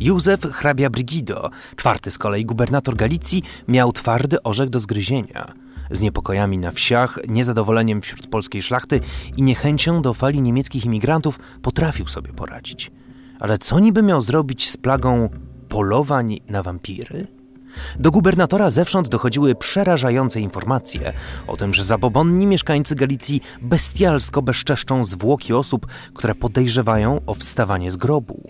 Józef hrabia Brigido, czwarty z kolei gubernator Galicji, miał twardy orzech do zgryzienia. Z niepokojami na wsiach, niezadowoleniem wśród polskiej szlachty i niechęcią do fali niemieckich imigrantów potrafił sobie poradzić. Ale co niby miał zrobić z plagą polowań na wampiry? Do gubernatora zewsząd dochodziły przerażające informacje o tym, że zabobonni mieszkańcy Galicji bestialsko bezczeszczą zwłoki osób, które podejrzewają o wstawanie z grobu.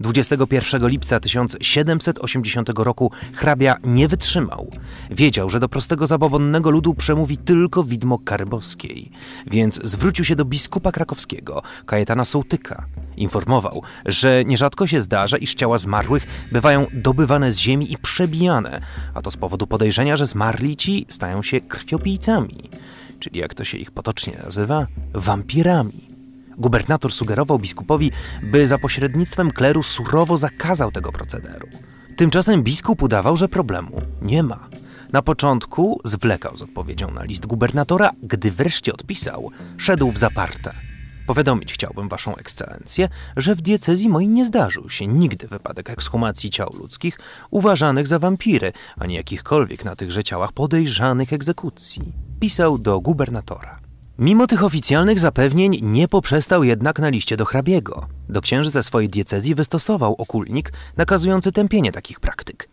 21 lipca 1780 roku hrabia nie wytrzymał. Wiedział, że do prostego zabobonnego ludu przemówi tylko widmo kary boskiej, więc zwrócił się do biskupa krakowskiego, Kajetana Sołtyka. Informował, że nierzadko się zdarza, iż ciała zmarłych bywają dobywane z ziemi i przebijane, a to z powodu podejrzenia, że zmarli ci stają się krwiopijcami, czyli jak to się ich potocznie nazywa, wampirami. Gubernator sugerował biskupowi, by za pośrednictwem kleru surowo zakazał tego procederu. Tymczasem biskup udawał, że problemu nie ma. Na początku zwlekał z odpowiedzią na list gubernatora, gdy wreszcie odpisał, szedł w zaparte. Powiadomić chciałbym Waszą Ekscelencję, że w diecezji mojej nie zdarzył się nigdy wypadek ekshumacji ciał ludzkich uważanych za wampiry, ani jakichkolwiek na tychże ciałach podejrzanych egzekucji. Pisał do gubernatora. Mimo tych oficjalnych zapewnień nie poprzestał jednak na liście do hrabiego. Do księżyca swojej diecezji wystosował okulnik nakazujący tępienie takich praktyk.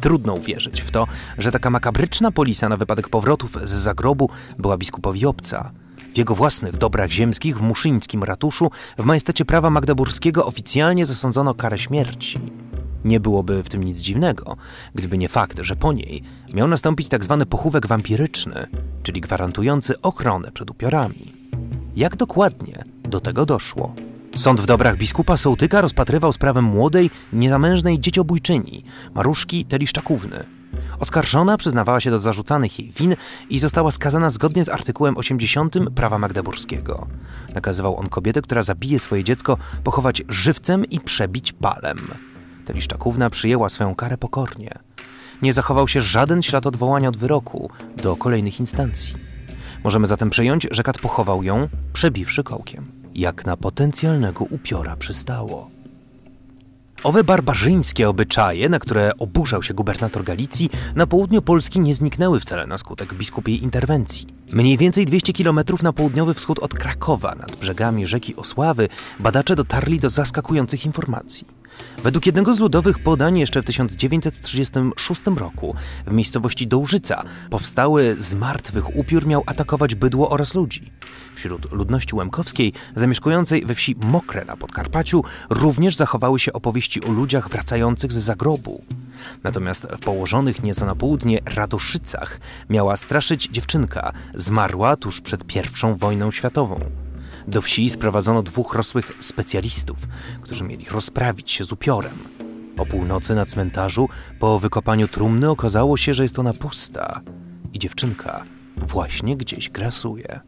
Trudno uwierzyć w to, że taka makabryczna polisa na wypadek powrotów z zagrobu była biskupowi obca. W jego własnych dobrach ziemskich w muszyńskim ratuszu w majestacie prawa magdeburskiego oficjalnie zasądzono karę śmierci. Nie byłoby w tym nic dziwnego, gdyby nie fakt, że po niej miał nastąpić tzw. Tak pochówek wampiryczny, czyli gwarantujący ochronę przed upiorami. Jak dokładnie do tego doszło? Sąd w dobrach biskupa Sołtyka rozpatrywał sprawę młodej, niezamężnej dzieciobójczyni, Maruszki Teliszczakówny. Oskarżona przyznawała się do zarzucanych jej win i została skazana zgodnie z artykułem 80 prawa magdeburskiego. Nakazywał on kobietę, która zabije swoje dziecko, pochować żywcem i przebić palem. Teliszczakówna przyjęła swoją karę pokornie. Nie zachował się żaden ślad odwołania od wyroku do kolejnych instancji. Możemy zatem przyjąć, że Kat pochował ją, przebiwszy kołkiem. Jak na potencjalnego upiora przystało. Owe barbarzyńskie obyczaje, na które oburzał się gubernator Galicji, na południu Polski nie zniknęły wcale na skutek biskupiej interwencji. Mniej więcej 200 km na południowy wschód od Krakowa, nad brzegami rzeki Osławy, badacze dotarli do zaskakujących informacji. Według jednego z ludowych podań jeszcze w 1936 roku w miejscowości Dołżyca powstały z martwych upiór miał atakować bydło oraz ludzi. Wśród ludności łemkowskiej zamieszkującej we wsi Mokre na Podkarpaciu również zachowały się opowieści o ludziach wracających z zagrobu. Natomiast w położonych nieco na południe Radoszycach miała straszyć dziewczynka, zmarła tuż przed I wojną światową. Do wsi sprowadzono dwóch rosłych specjalistów, którzy mieli rozprawić się z upiorem. Po północy na cmentarzu, po wykopaniu trumny, okazało się, że jest ona pusta i dziewczynka właśnie gdzieś grasuje.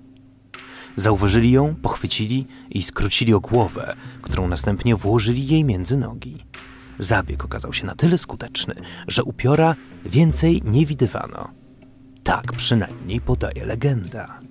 Zauważyli ją, pochwycili i skrócili o głowę, którą następnie włożyli jej między nogi. Zabieg okazał się na tyle skuteczny, że upiora więcej nie widywano. Tak przynajmniej podaje legenda.